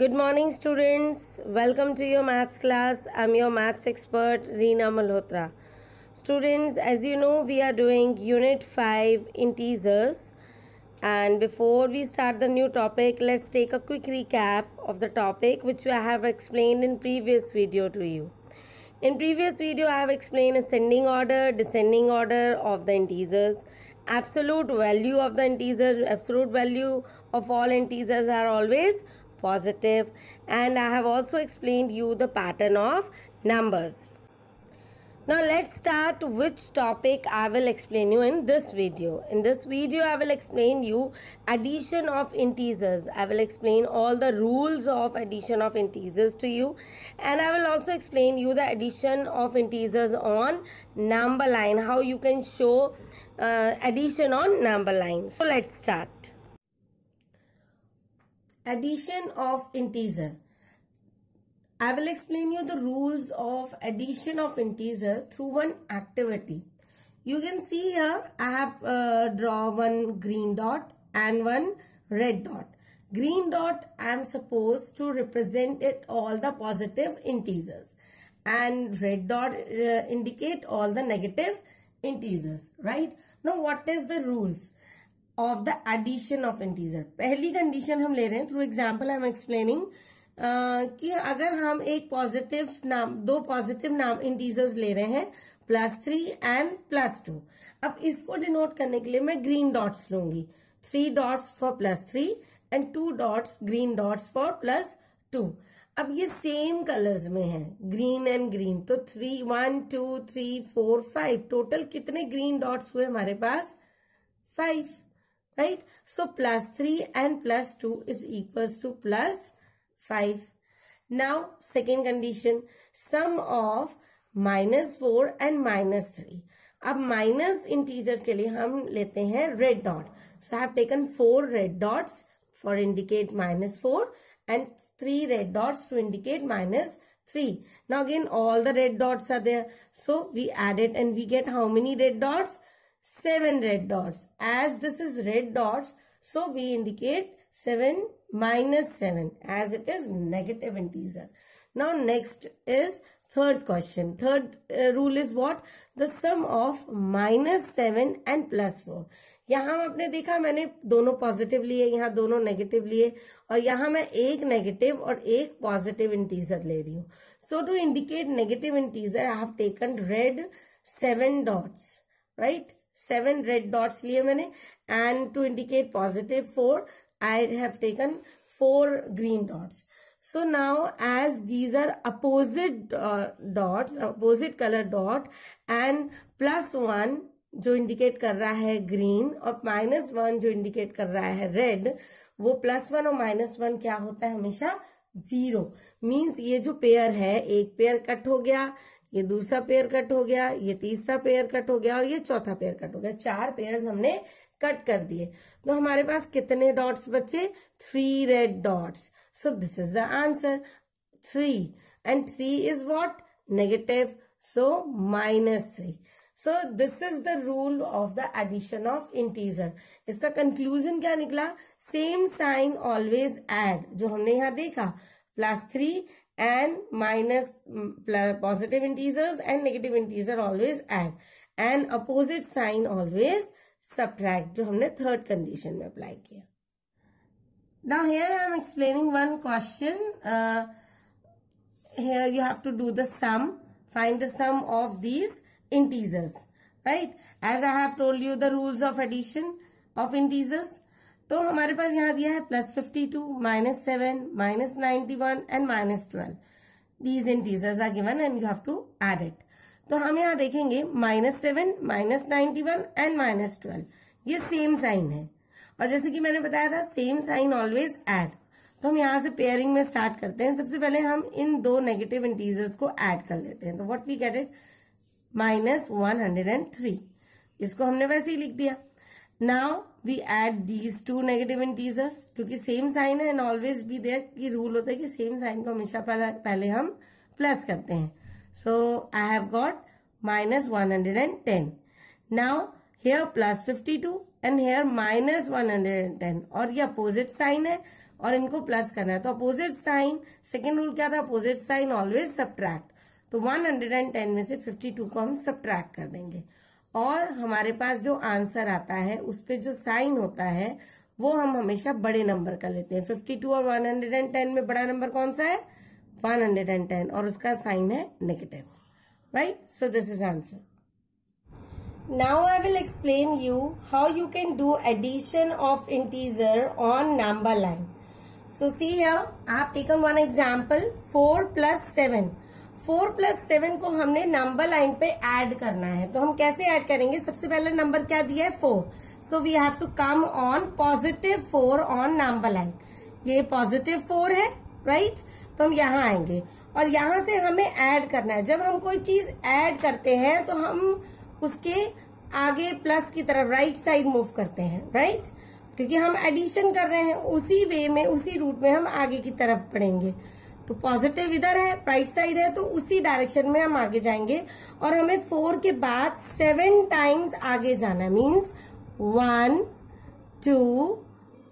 Good morning students. Welcome to your maths class. I'm your maths expert Reena Malhotra. Students, as you know, we are doing unit 5 integers. And before we start the new topic, let's take a quick recap of the topic which I have explained in previous video to you. In previous video, I have explained ascending order, descending order of the integers absolute value of the integers, absolute value of all integers are always positive and I have also explained you the pattern of numbers. Now let's start which topic I will explain you in this video. In this video I will explain you addition of integers. I will explain all the rules of addition of integers to you and I will also explain you the addition of integers on number line. How you can show uh, addition on number lines? So let's start addition of integer. I will explain you the rules of addition of integer through one activity. You can see here I have uh, draw one green dot and one red dot. Green dot I am supposed to represent it all the positive integers and red dot uh, indicate all the negative integers right now what is the rules of the addition of integer पहली condition हम ले रहे हैं through example I am explaining कि अगर हम एक positive नाम दो पॉजिटिव नाम इंटीजर्स ले रहे हैं plus three and plus two अब इसको डिनोट करने के लिए मैं ग्रीन डॉट्स लूंगी three dots for plus three and two dots green dots for plus two अब ये सेम कलर्स में है ग्रीन एंड ग्रीन तो three one two three four five total कितने ग्रीन डॉट्स हुए हमारे पास five right? So plus 3 and plus 2 is equals to plus 5. Now second condition sum of minus four and minus three. Minus minus अब minus integer के लिए हम लेते हैं red dot so have taken four red dots for indicate minus four and three red dots to indicate minus three. Now again all the red dots are there. So we add it and we get how many red dots? seven red dots. As this is red dots, so we indicate 7 minus 7 as it is negative integer. Now next is third question. Third uh, rule is what? The sum of minus 7 and plus 4. यहाँ आपने देखा मैंने दोनों positive लिए यहाँ दोनों negative लिए और यहाँ मैं एक नेगेटिव और एक पॉजिटिव इंटीजर ले रही हूँ so to indicate negative integer I have taken red seven dots right seven red dots लिए मैंने and to indicate positive four I have taken four green dots so now as these are opposite dots opposite colour dot and plus one जो indicate कर रहा है green और minus one जो indicate कर रहा है रेड वो प्लस वन और माइनस वन क्या होता है हमेशा जीरो मीन्स ये जो पेयर है एक पेयर कट हो गया ये दूसरा पेयर कट हो गया ये तीसरा पेयर कट हो गया और ये चौथा पेयर कट हो गया चार पेयर हमने कट कर दिए तो हमारे पास कितने डॉट्स बचे three red dots so this is the answer three and three is what negative so minus three so this is the rule of the addition of integer इसका कंक्लूजन क्या निकला सेम साइन ऑलवेज एड जो हमने यहां देखा plus three and minus mm, positive integers and negative integers always add and opposite sign always subtract जो हमने third condition में apply किया now here I am explaining one question uh, here you have to do the sum find the sum of these integers right as I have told you the rules of addition of integers तो हमारे पास यहाँ दिया है plus fifty two minus seven minus ninety one and minus twelve these integers are given and you have to add it तो हम यहाँ देखेंगे minus seven minus ninety one and minus twelve ये सेम साइन है और जैसे कि मैंने बताया था सेम साइन ऑलवेज एड तो हम यहाँ से पेयरिंग में स्टार्ट करते हैं सबसे पहले हम इन दो नेगेटिव इंटीजर्स को एड कर लेते हैं तो what we get it minus one hundred and three इसको हमने वैसे ही लिख दिया now we add these two negative integers क्योंकि सेम साइन है एंड ऑलवेज बी देयर की रूल होता है कि सेम साइन को हमेशा पहले हम प्लस करते हैं so I have got minus one hundred and ten now here plus fifty two and here minus one hundred and ten और ये अपोजिट साइन है और इनको प्लस करना है तो अपोजिट साइन सेकेंड रूल क्या था अपोजिट साइन ऑलवेज सब्ट्रैक्ट तो वन हंड्रेड एंड टेन में से फिफ्टी टू को हम सब्ट्रैक्ट कर देंगे और हमारे पास जो आंसर आता है उस पर जो साइन होता है वो हम हमेशा बड़े नंबर का लेते हैं 52 और 110 में बड़ा नंबर कौन सा है 110 और उसका साइन है negative right so this is answer now I will explain you how you can do addition of integer on number line so see here I have taken one example 4 plus seven four plus seven को हमने number line पे add करना है तो हम कैसे add करेंगे सबसे पहले नंबर क्या दिया है four so we have to come on positive four on number line ये पॉजिटिव फोर है राइट right? तो हम यहाँ आएंगे और यहाँ से हमें ऐड करना है जब हम कोई चीज ऐड करते हैं तो हम उसके आगे प्लस की तरफ राइट साइड मूव करते हैं राइट right? क्योंकि हम एडिशन कर रहे हैं उसी वे में उसी रूट में हम आगे की तरफ पढ़ेंगे तो पॉजिटिव इधर है राइट साइड है तो उसी डायरेक्शन में हम आगे जाएंगे और हमें फोर के बाद सेवन टाइम्स आगे जाना means one two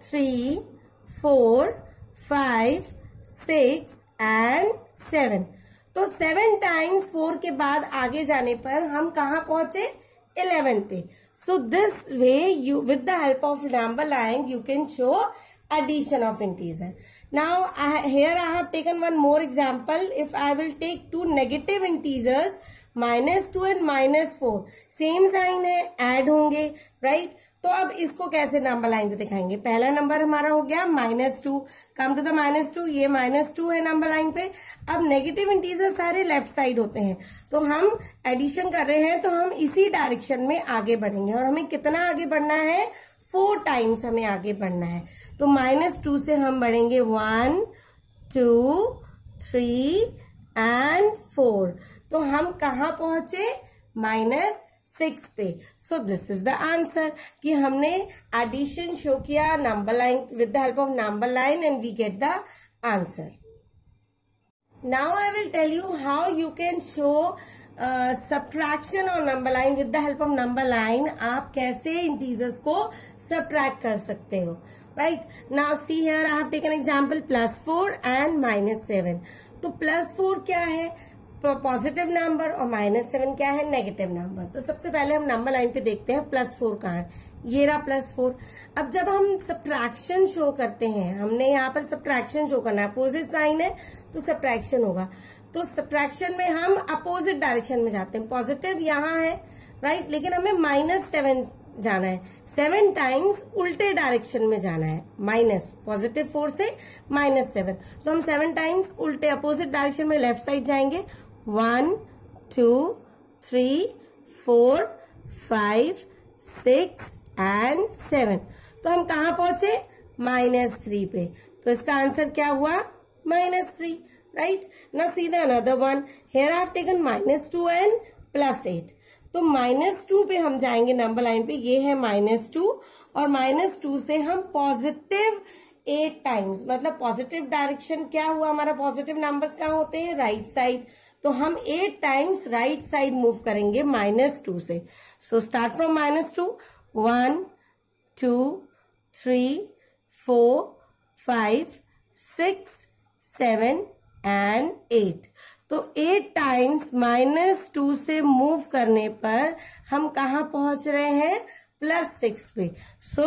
three four five six and seven तो सेवन टाइम्स फोर के बाद आगे जाने पर हम कहा पहुंचे इलेवन पे so this way you with the help of number line you can show addition of integer Now I, here I have taken one more example. If I will take two negative integers minus two and minus four same sign है add होंगे right तो अब इसको कैसे number line पे दिखाएंगे पहला number हमारा हो गया minus two come to the minus two ये माइनस टू है नंबर लाइन पे अब नेगेटिव इंटीजर सारे लेफ्ट साइड होते हैं तो हम एडिशन कर रहे हैं तो हम इसी डायरेक्शन में आगे बढ़ेंगे और हमें कितना आगे बढ़ना है फोर टाइम्स हमें आगे बढ़ना है तो माइनस टू से हम बढ़ेंगे one two three and four तो हम कहा पहुंचे माइनस सिक्स पे so this is the answer कि हमने एडिशन शो किया number line with the help of number line and we get the answer now I will tell you how you can show subtraction और number line with the help of number line आप कैसे integers को subtract कर सकते हो right now see here i have taken example plus 4 and minus 7 तो plus four क्या है पॉजिटिव नंबर और माइनस सेवन क्या है नेगेटिव नंबर तो सबसे पहले हम नंबर लाइन पे देखते हैं प्लस फोर कहाँ है ये रहा प्लस फोर अब जब हम सब्ट्रैक्शन शो करते हैं हमने यहाँ पर सब्ट्रैक्शन शो करना है अपोजिट साइन है तो सब्ट्रैक्शन होगा तो सब्ट्रैक्शन में हम अपोजिट डायरेक्शन में जाते हैं पॉजिटिव यहाँ है राइट लेकिन हमें माइनस सेवन जाना है सेवन टाइम्स उल्टे डायरेक्शन में जाना है माइनस पॉजिटिव फोर से माइनस सेवन तो हम सेवन टाइम्स उल्टे अपोजिट डायरेक्शन में लेफ्ट साइड जाएंगे one two three four five six and seven तो हम कहा पहुंचे माइनस थ्री पे तो इसका आंसर क्या हुआ माइनस थ्री राइट ना सीधा another one here I have taken minus two and plus eight तो माइनस टू पे हम जाएंगे नंबर लाइन पे ये है माइनस टू और माइनस टू से हम पॉजिटिव एट टाइम्स मतलब पॉजिटिव डायरेक्शन क्या हुआ हमारा पॉजिटिव नंबर्स क्या होते हैं राइट साइड तो हम eight times right side move करेंगे माइनस टू से so start from minus two one two three four five six seven and eight तो एट टाइम्स माइनस टू से मूव करने पर हम कहा पहुंच रहे हैं प्लस सिक्स पे so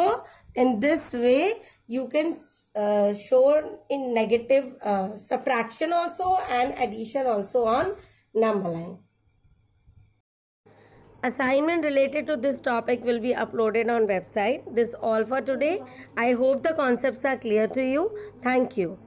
in this way you can show in negative subtraction also and addition also on number line Assignment related to this topic will be uploaded on website. This all for today. I hope the concepts are clear to you. Thank you.